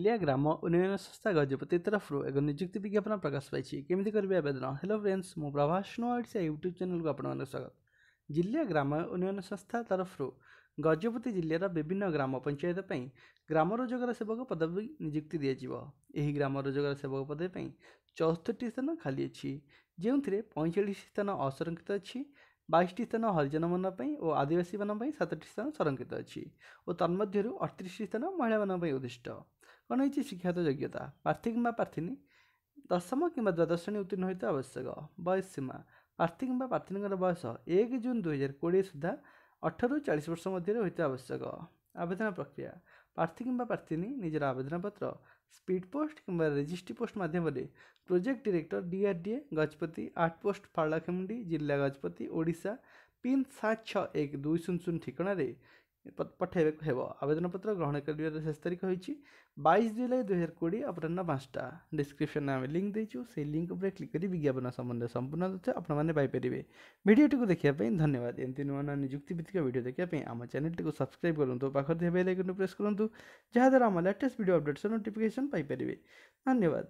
ଲିଆ ଗ୍ରାମ ଉନ୍ନୟନ ସଂସ୍ଥା ଗଜପତି ତରଫରୁ ଏକ ନିଯୁକ୍ତି ବିଜ୍ଞାପନ ପ୍ରକାଶ ପାଇଛି କେମିତି କରିବେ ଆବେଦନ ହ୍ୟାଲୋ ଫ୍ରେଣ୍ଡସ୍ ମୁଁ ପ୍ରଭାସ ନୁ ଓଡ଼ିଶା ୟୁଟ୍ୟୁବ୍ ଚ୍ୟାନେଲକୁ ଆପଣମାନଙ୍କୁ ସ୍ୱାଗତ ଜିଲ୍ଲା ଗ୍ରାମ ଉନ୍ନୟନ ସଂସ୍ଥା ତରଫରୁ ଗଜପତି ଜିଲ୍ଲାର ବିଭିନ୍ନ ଗ୍ରାମ ପଞ୍ଚାୟତ ପାଇଁ ଗ୍ରାମ ରୋଜଗାର ସେବକ ପଦବୀ ନିଯୁକ୍ତି ଦିଆଯିବ ଏହି ଗ୍ରାମ ରୋଜଗାର ସେବକ ପଦବୀ ପାଇଁ ଚଉସ୍ତୋଟି ସ୍ଥାନ ଖାଲି ଅଛି ଯେଉଁଥିରେ ପଇଁଚାଳିଶ ସ୍ଥାନ ଅସଂରକ୍ଷିତ ଅଛି ବାଇଶଟି ସ୍ଥାନ ହରିଜନମାନଙ୍କ ପାଇଁ ଓ ଆଦିବାସୀମାନଙ୍କ ପାଇଁ ସାତଟି ସ୍ଥାନ ସଂରକ୍ଷିତ ଅଛି ଓ ତନ୍ମଧ୍ୟରୁ ଅଠତିରିଶଟି ସ୍ଥାନ ମହିଳାମାନଙ୍କ ପାଇଁ ଉଦ୍ଦିଷ୍ଟ କ'ଣ ହେଇଛି ଶିକ୍ଷାଗତ ଯୋଗ୍ୟତା ପ୍ରାର୍ଥୀ କିମ୍ବା ପ୍ରାର୍ଥିନୀ ଦଶମ କିମ୍ବା ଦ୍ୱାଦଶ ଶ୍ରେଣୀ ଉତ୍ତୀର୍ଣ୍ଣ ହୋଇଥିବା ଆବଶ୍ୟକ ବୟସ ସୀମା ପ୍ରାର୍ଥୀ କିମ୍ବା ପ୍ରାର୍ଥିନୀଙ୍କର ବୟସ ଏକ ଜୁନ୍ ଦୁଇହଜାର କୋଡ଼ିଏ ସୁଦ୍ଧା ଅଠରରୁ ଚାଳିଶ ବର୍ଷ ମଧ୍ୟରେ ହୋଇଥିବା ଆବଶ୍ୟକ ଆବେଦନ ପ୍ରକ୍ରିୟା প্রার্থী কিংবা প্রার্থিনী ନିଜର ଆବେଦନପତ୍ର ସ୍ପିଡ୍ ପୋଷ୍ଟ କିମ୍ବା ରେଜିଷ୍ଟ୍ରି ପୋଷ୍ଟ ମାଧ୍ୟମରେ project director DRDA Gajapati at post Paralakhemundi ଜିଲ୍ଲା ଗଜପତି ଓଡ଼ିଶା ପିନ୍ ସାତ ଛଅ ଏକ ଦୁଇ ଶୂନ ଶୂନ ଠିକଣାରେ ପଠାଇବାକୁ ହେବ ଆବେଦନପତ୍ର ଗ୍ରହଣ କରିବାର ଶେଷ ତାରିଖ ହେଉଛି ବାଇଶ ଜୁଲାଇ ଦୁଇହଜାର କୋଡ଼ିଏ ଅପରାହ୍ନ ପାଞ୍ଚଟା ଡିସ୍କ୍ରିପ୍ସନ୍ରେ ଆମେ ଲିଙ୍କ୍ ଦେଇଛୁ ସେହି ଲିଙ୍କ୍ ଉପରେ କ୍ଲିକ୍ କରି ବିଜ୍ଞାପନ ସମ୍ବନ୍ଧୀୟ ସମ୍ପୂର୍ଣ୍ଣ ତଥ୍ୟ ଆପଣମାନେ ପାଇପାରିବେ ଭିଡ଼ିଓଟିକୁ ଦେଖିବା ପାଇଁ ଧନ୍ୟବାଦ ଏମିତି ନୂଆ ନୂଆ ନିଯୁକ୍ତି ଭିତ୍ତିକ ଭିଡ଼ିଓ ଦେଖିବା ପାଇଁ ଆମ ଚ୍ୟାନେଲ୍ଟିକୁ ସବସ୍କ୍ରାଇବ୍ କରନ୍ତୁ ପାଖରେ ଥିବା ବେଲ୍ ଆଇକନ୍କୁ ପ୍ରେସ୍ କରନ୍ତୁ ಯಾವುದು ಯಾದರ ನಮ್ಮ ಲೇಟೆಸ್ಟ್ ವಿಡಿಯೋ ಅಪ್ಡೇಟ್ಸನ್ನು ನೋಟಿಫಿಕೇಷನ್ ಪೈಪರಿವೆ ಧನ್ಯವಾದ